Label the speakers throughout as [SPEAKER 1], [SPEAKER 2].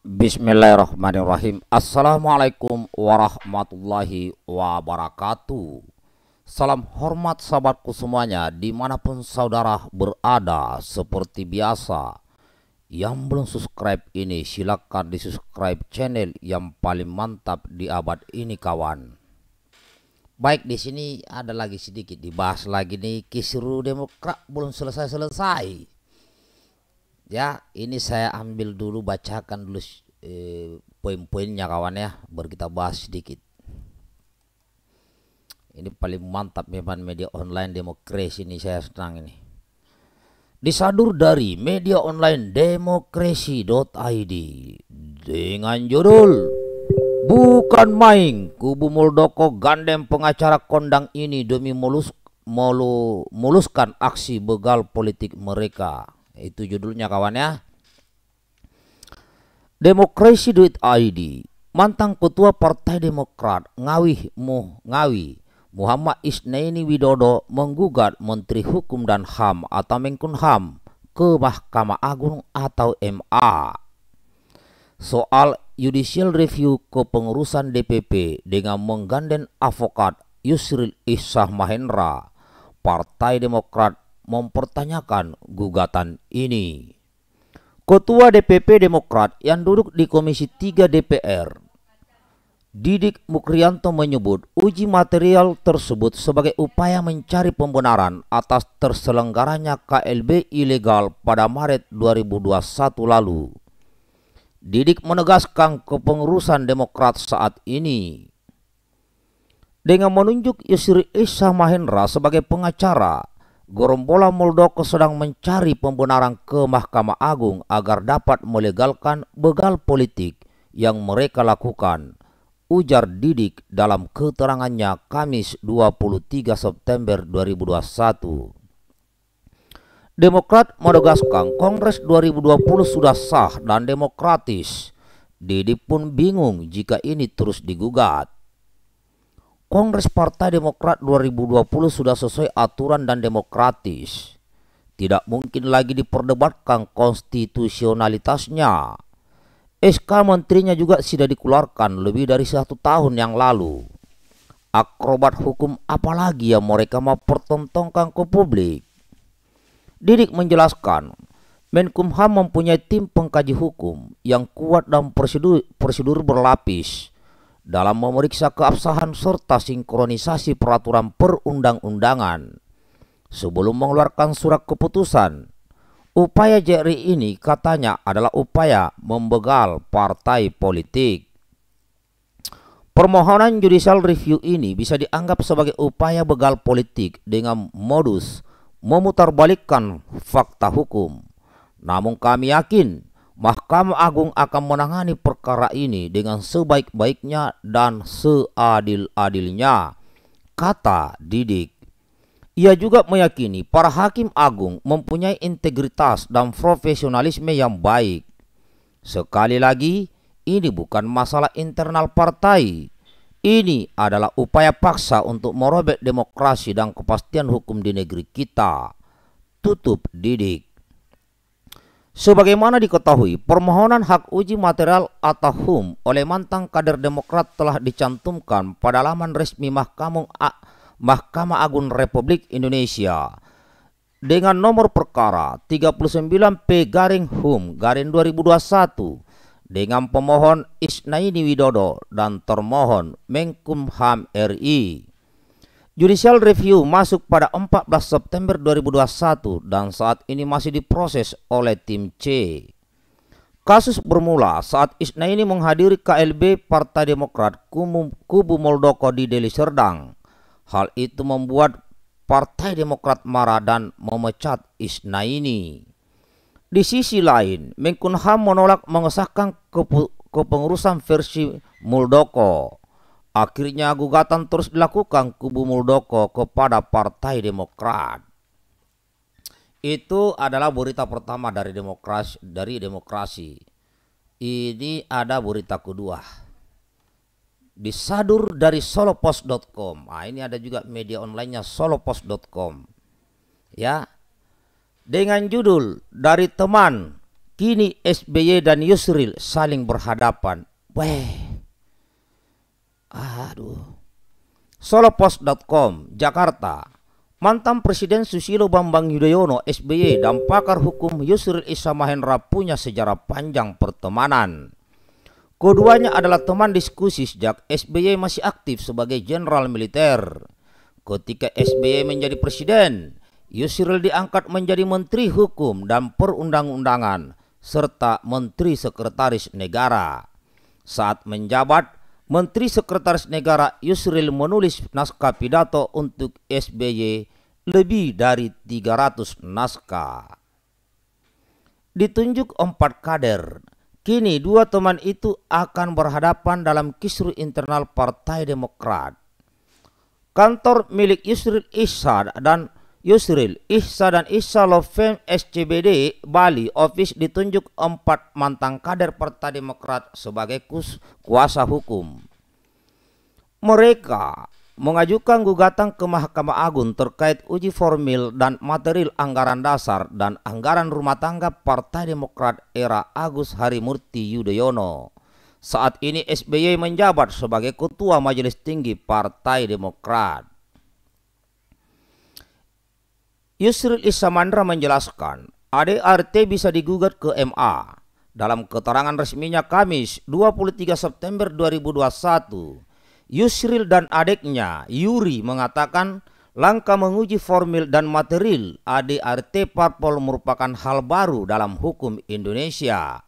[SPEAKER 1] Bismillahirrahmanirrahim Assalamualaikum warahmatullahi wabarakatuh Salam hormat sahabatku semuanya dimanapun saudara berada seperti biasa Yang belum subscribe ini silakan di subscribe channel yang paling mantap di abad ini kawan Baik di sini ada lagi sedikit dibahas lagi nih kisru demokrat belum selesai-selesai ya ini saya ambil dulu bacakan dulu eh, poin-poinnya kawan ya baru kita bahas sedikit ini paling mantap memang media online demokrasi ini saya senang ini disadur dari media online demokrasi.id dengan judul Bukan main kubu Muldoko gandeng pengacara kondang ini demi mulus, mulu, muluskan aksi begal politik mereka. Itu judulnya kawan ya. Demokrasi Duit ID. Mantan Ketua Partai Demokrat ngawi muh Ngawi Muhammad Isnaini Widodo menggugat Menteri Hukum dan HAM atau ham ke Mahkamah Agung atau MA soal judicial review kepengurusan DPP dengan menggandeng avokat Yusril Isah Mahendra. Partai Demokrat mempertanyakan gugatan ini. Ketua DPP Demokrat yang duduk di Komisi 3 DPR, Didik Mukrianto menyebut uji material tersebut sebagai upaya mencari pembenaran atas terselenggaranya KLB ilegal pada Maret 2021 lalu. Didik menegaskan kepengurusan Demokrat saat ini. Dengan menunjuk Yusri Ishamahendra Mahendra sebagai pengacara, Gorombola Muldoko sedang mencari pembenaran ke Mahkamah Agung agar dapat melegalkan begal politik yang mereka lakukan. Ujar Didik dalam keterangannya Kamis 23 September 2021. Demokrat menegaskan Kongres 2020 sudah sah dan demokratis. Didik pun bingung jika ini terus digugat. Kongres Partai Demokrat 2020 sudah sesuai aturan dan demokratis. Tidak mungkin lagi diperdebatkan konstitusionalitasnya. SK menterinya juga sudah dikeluarkan lebih dari satu tahun yang lalu. Akrobat hukum apalagi yang mereka mau pertontonkan ke publik. Didik menjelaskan, Menkumham mempunyai tim pengkaji hukum yang kuat dan prosedur berlapis dalam memeriksa keabsahan serta sinkronisasi peraturan perundang-undangan. Sebelum mengeluarkan surat keputusan, upaya JRI ini katanya adalah upaya membegal partai politik. Permohonan judicial review ini bisa dianggap sebagai upaya begal politik dengan modus memutarbalikkan fakta hukum. Namun kami yakin Mahkamah Agung akan menangani perkara ini dengan sebaik-baiknya dan seadil-adilnya, kata Didik. Ia juga meyakini para hakim agung mempunyai integritas dan profesionalisme yang baik. Sekali lagi, ini bukan masalah internal partai. Ini adalah upaya paksa untuk merobek demokrasi dan kepastian hukum di negeri kita. Tutup Didik. Sebagaimana diketahui, permohonan hak uji material atau HUM oleh mantan kader Demokrat telah dicantumkan pada laman resmi Mahkamah, Agung Republik Indonesia dengan nomor perkara 39 P garing HUM garing 2021 dengan pemohon Isnaini Widodo dan termohon Mengkumham RI. Judicial Review masuk pada 14 September 2021 dan saat ini masih diproses oleh tim C. Kasus bermula saat Isna ini menghadiri KLB Partai Demokrat Kubu Moldoko di Deli Serdang. Hal itu membuat Partai Demokrat marah dan memecat Isna ini. Di sisi lain, Menkumham menolak mengesahkan kepengurusan versi Muldoko. Akhirnya gugatan terus dilakukan kubu Muldoko kepada Partai Demokrat. Itu adalah berita pertama dari demokrasi dari demokrasi. Ini ada berita kedua. Disadur dari solopos.com. Nah, ini ada juga media onlinenya solopos.com. Ya. Dengan judul dari teman kini SBY dan Yusril saling berhadapan. Weh. Aduh. Solopos.com Jakarta Mantan Presiden Susilo Bambang Yudhoyono SBY dan pakar hukum Yusril Issa Mahendra punya sejarah panjang pertemanan. Keduanya adalah teman diskusi sejak SBY masih aktif sebagai jenderal militer. Ketika SBY menjadi presiden, Yusril diangkat menjadi menteri hukum dan perundang-undangan serta menteri sekretaris negara. Saat menjabat, Menteri Sekretaris Negara Yusril menulis naskah pidato untuk SBY lebih dari 300 naskah. Ditunjuk empat kader, kini dua teman itu akan berhadapan dalam kisru internal Partai Demokrat. Kantor milik Yusril Ishad dan Yusril, Ihsa dan Ihsa Lofem SCBD Bali Office ditunjuk empat mantan kader Partai Demokrat sebagai kuasa hukum. Mereka mengajukan gugatan ke Mahkamah Agung terkait uji formil dan material anggaran dasar dan anggaran rumah tangga Partai Demokrat era Agus Harimurti Yudhoyono. Saat ini SBY menjabat sebagai Ketua Majelis Tinggi Partai Demokrat. Yusril Isamandra menjelaskan, ADRT bisa digugat ke MA. Dalam keterangan resminya Kamis 23 September 2021, Yusril dan adiknya Yuri mengatakan langkah menguji formil dan material ADRT parpol merupakan hal baru dalam hukum Indonesia.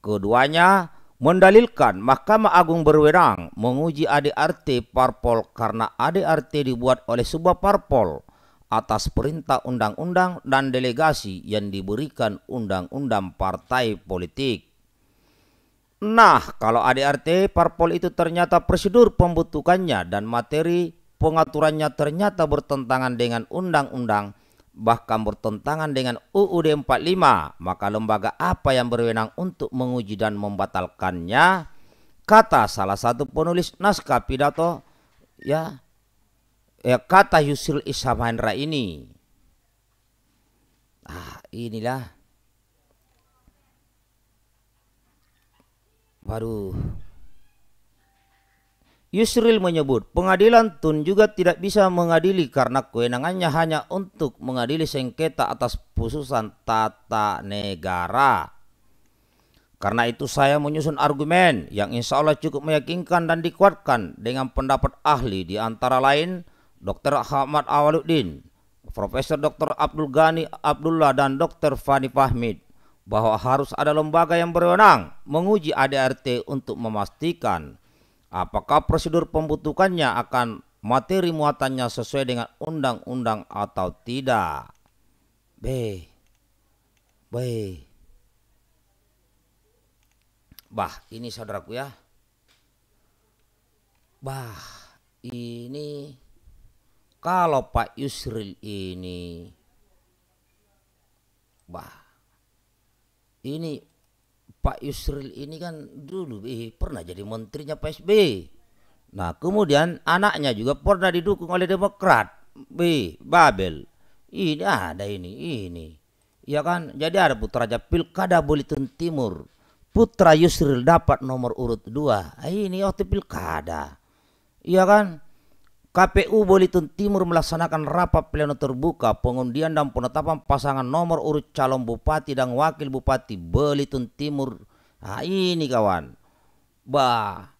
[SPEAKER 1] Keduanya mendalilkan Mahkamah Agung berwenang menguji ADRT parpol karena ADRT dibuat oleh sebuah parpol atas perintah undang-undang dan delegasi yang diberikan undang-undang partai politik. Nah, kalau ADRT parpol itu ternyata prosedur pembentukannya dan materi pengaturannya ternyata bertentangan dengan undang-undang bahkan bertentangan dengan UUD 45, maka lembaga apa yang berwenang untuk menguji dan membatalkannya? Kata salah satu penulis naskah pidato ya ya, kata Yusril Isamahendra ini. Ah, inilah. Baru Yusril menyebut pengadilan Tun juga tidak bisa mengadili karena kewenangannya hanya untuk mengadili sengketa atas pususan tata negara. Karena itu saya menyusun argumen yang insya Allah cukup meyakinkan dan dikuatkan dengan pendapat ahli di antara lain Dr. Ahmad Awaluddin, Profesor Dr. Abdul Ghani Abdullah dan Dr. Fani Fahmid bahwa harus ada lembaga yang berwenang menguji ADRT untuk memastikan apakah prosedur pembentukannya akan materi muatannya sesuai dengan undang-undang atau tidak. B. B. Bah, ini saudaraku ya. Bah, ini kalau Pak Yusril ini wah ini Pak Yusril ini kan dulu eh, pernah jadi menterinya Pak SB nah kemudian anaknya juga pernah didukung oleh Demokrat B Babel ini ada ini ini ya kan jadi ada putra aja pilkada Belitung Timur putra Yusril dapat nomor urut dua eh, ini waktu pilkada iya kan KPU Belitung Timur melaksanakan rapat pleno terbuka pengundian dan penetapan pasangan nomor urut calon bupati dan wakil bupati Belitung Timur. Nah ini kawan. Bah,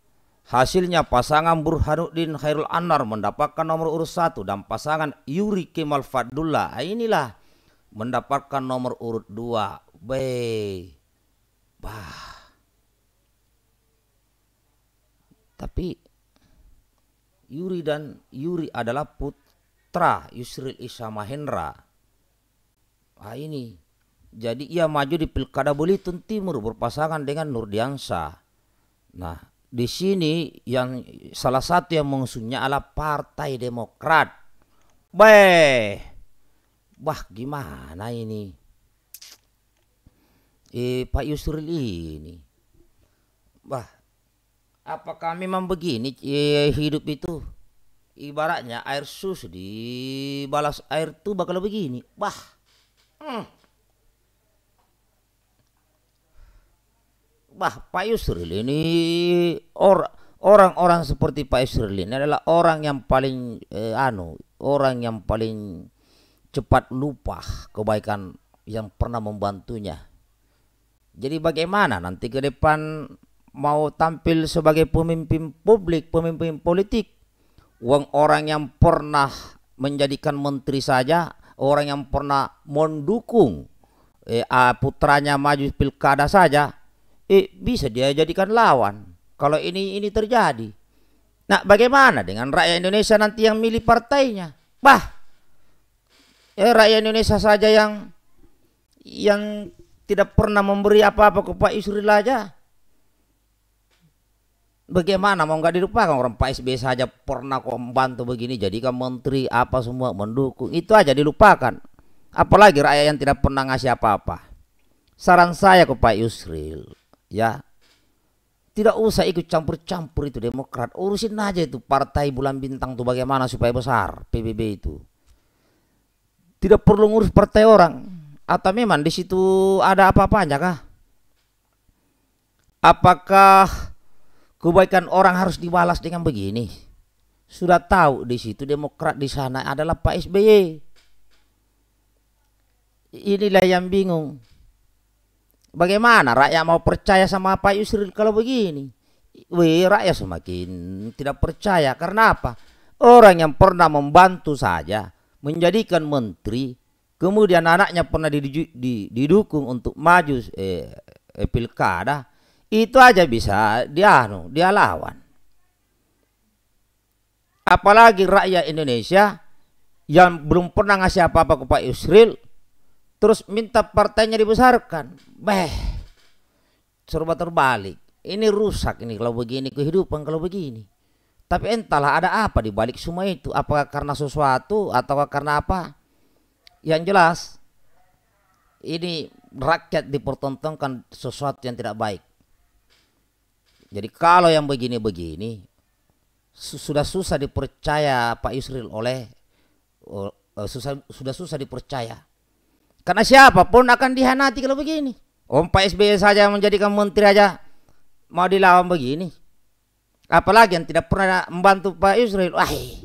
[SPEAKER 1] hasilnya pasangan Burhanuddin Khairul Anwar mendapatkan nomor urut satu dan pasangan Yuri Kemal Fadullah. Nah, inilah mendapatkan nomor urut dua. Baik. Bah. Tapi Yuri dan Yuri adalah putra Yusril Isha Mahendra. Ah ini, jadi ia maju di Pilkada Belitung Timur berpasangan dengan Nurdiansa. Nah, di sini yang salah satu yang mengusungnya adalah Partai Demokrat. Beh, wah gimana ini? Eh, Pak Yusril ini, wah Apakah memang begini eh, hidup itu? Ibaratnya air susu balas air tuh bakal begini. bah Hmm. Wah, Pak Yusril ini or, orang-orang seperti Pak Yusril ini adalah orang yang paling eh, anu, orang yang paling cepat lupa kebaikan yang pernah membantunya. Jadi bagaimana nanti ke depan mau tampil sebagai pemimpin publik, pemimpin politik. Uang orang yang pernah menjadikan menteri saja, orang yang pernah mendukung eh, ah, putranya maju pilkada saja, eh, bisa dia jadikan lawan. Kalau ini ini terjadi, nah bagaimana dengan rakyat Indonesia nanti yang milih partainya? Bah, eh, rakyat Indonesia saja yang yang tidak pernah memberi apa-apa ke Pak Yusril aja Bagaimana mau nggak dilupakan orang Pak SBY saja pernah kok membantu begini kan menteri apa semua mendukung itu aja dilupakan. Apalagi rakyat yang tidak pernah ngasih apa-apa. Saran saya ke Pak Yusril ya tidak usah ikut campur-campur itu Demokrat urusin aja itu partai bulan bintang tuh bagaimana supaya besar PBB itu tidak perlu ngurus partai orang atau memang di situ ada apa-apanya kah apakah Kebaikan orang harus dibalas dengan begini. Sudah tahu di situ Demokrat di sana adalah Pak SBY. Inilah yang bingung. Bagaimana rakyat mau percaya sama Pak Yusril kalau begini? Wih, rakyat semakin tidak percaya. Karena apa? Orang yang pernah membantu saja menjadikan menteri, kemudian anaknya pernah didukung untuk maju eh, eh, pilkada, itu aja bisa dia anu dia lawan apalagi rakyat Indonesia yang belum pernah ngasih apa-apa ke Pak Yusril terus minta partainya dibesarkan beh serba terbalik ini rusak ini kalau begini kehidupan kalau begini tapi entahlah ada apa di balik semua itu apakah karena sesuatu atau karena apa yang jelas ini rakyat dipertontonkan sesuatu yang tidak baik jadi kalau yang begini-begini sudah susah dipercaya Pak Yusril oleh uh, susah, sudah susah dipercaya. Karena siapapun akan dihanati kalau begini. Om Pak SBY saja menjadikan menteri aja mau dilawan begini. Apalagi yang tidak pernah membantu Pak Yusril. Wah. Eh.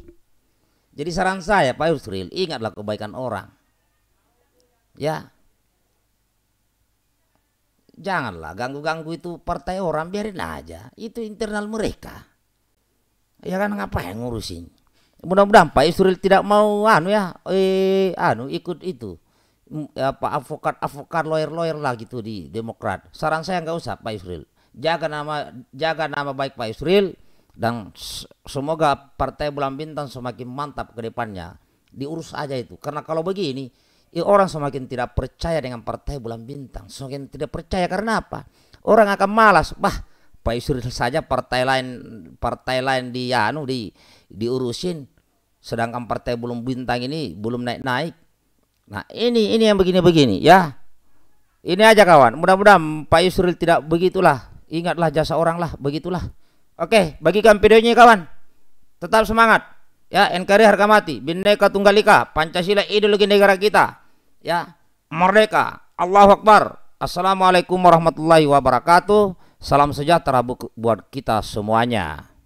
[SPEAKER 1] Jadi saran saya Pak Yusril, ingatlah kebaikan orang. Ya, janganlah ganggu-ganggu itu partai orang biarin aja itu internal mereka ya kan ngapain ngurusin mudah-mudahan Pak Yusril tidak mau anu ya eh anu ikut itu apa avokat avokat lawyer lawyer lah gitu di Demokrat saran saya nggak usah Pak Yusril jaga nama jaga nama baik Pak Yusril dan semoga partai bulan bintang semakin mantap ke depannya diurus aja itu karena kalau begini ya orang semakin tidak percaya dengan partai bulan bintang. Semakin tidak percaya karena apa? Orang akan malas. Bah, Pak Yusril saja partai lain partai lain di anu di diurusin sedangkan partai bulan bintang ini belum naik-naik. Nah, ini ini yang begini-begini ya. Ini aja kawan. Mudah-mudahan Pak Yusril tidak begitulah. Ingatlah jasa orang lah, begitulah. Oke, bagikan videonya kawan. Tetap semangat ya NKRI harga mati bineka tunggal ika Pancasila ideologi negara kita ya merdeka Allahu Akbar Assalamualaikum warahmatullahi wabarakatuh salam sejahtera buat kita semuanya